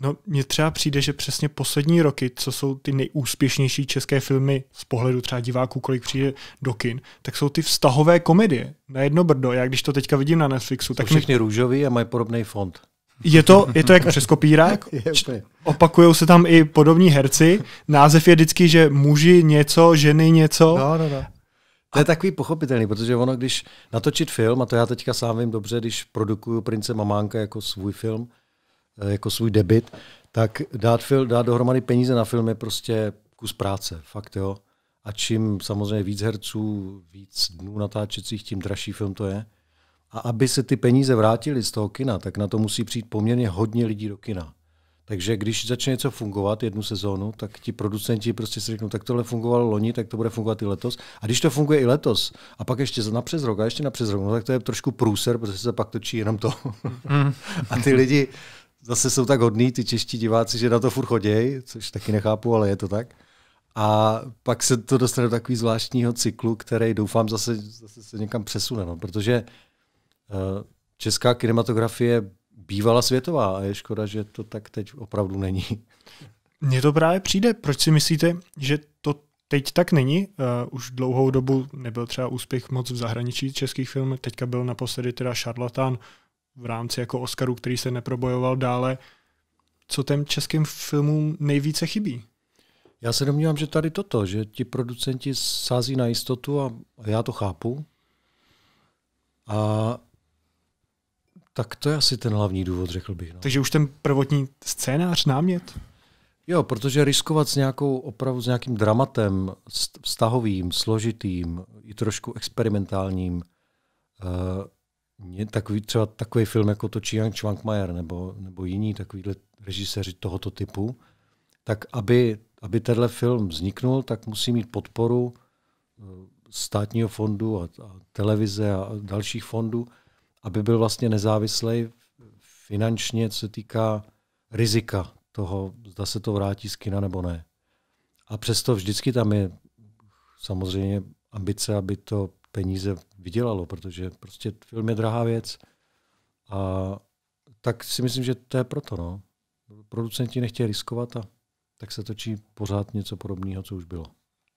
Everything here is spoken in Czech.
No, mně třeba přijde, že přesně poslední roky, co jsou ty nejúspěšnější české filmy z pohledu třeba diváků, kolik přijde do kin, tak jsou ty vztahové komedie na jedno brdo. Já když to teďka vidím na Netflixu, jsou tak všechny mě... růžový a mají podobný fond. Je to, je to jak přes kopírák, opakují se tam i podobní herci, název je vždycky, že muži něco, ženy něco. No, no, no. To je takový pochopitelný, protože ono, když natočit film, a to já teďka sám vím dobře, když produkuju Prince Mamánka jako svůj film, Eh, jako svůj debit, tak dát, fil, dát dohromady peníze na film je prostě kus práce, fakt jo. A čím samozřejmě víc herců, víc dnů natáčecích, tím dražší film to je. A aby se ty peníze vrátily z toho kina, tak na to musí přijít poměrně hodně lidí do kina. Takže když začne něco fungovat jednu sezónu, tak ti producenti prostě si řeknou, tak tohle fungovalo loni, tak to bude fungovat i letos. A když to funguje i letos, a pak ještě na přes rok, a ještě na přes rok, no, tak to je trošku průser, protože se pak točí jenom to. Mm. a ty lidi zase jsou tak hodní ty čeští diváci, že na to furt chodějí, což taky nechápu, ale je to tak. A pak se to dostane do takového zvláštního cyklu, který doufám zase, zase se někam přesune, no, protože uh, česká kinematografie bývala světová a je škoda, že to tak teď opravdu není. Mně to právě přijde. Proč si myslíte, že to teď tak není? Uh, už dlouhou dobu nebyl třeba úspěch moc v zahraničí českých filmů. Teďka byl naposledy teda Šarlatán v rámci jako Oscaru, který se neprobojoval dále, co těm českým filmům nejvíce chybí? Já se domnívám, že tady toto, že ti producenti sází na jistotu a já to chápu. A tak to je asi ten hlavní důvod, řekl bych. No. Takže už ten prvotní scénář, námět? Jo, protože riskovat s nějakou opravdu, s nějakým dramatem vztahovým, složitým, i trošku experimentálním, eh, mě takový, třeba takový film, jako točí Jan Čvankmajer nebo, nebo jiní takovýhle režiséři tohoto typu, tak aby, aby tenhle film vzniknul, tak musí mít podporu eh, státního fondu a, a televize a dalších fondů, aby byl vlastně nezávislý finančně, co se týká rizika toho, zda se to vrátí z kina nebo ne. A přesto vždycky tam je samozřejmě ambice, aby to peníze vydělalo, protože prostě film je drahá věc. A tak si myslím, že to je proto. No. Producenti nechtějí riskovat a tak se točí pořád něco podobného, co už bylo.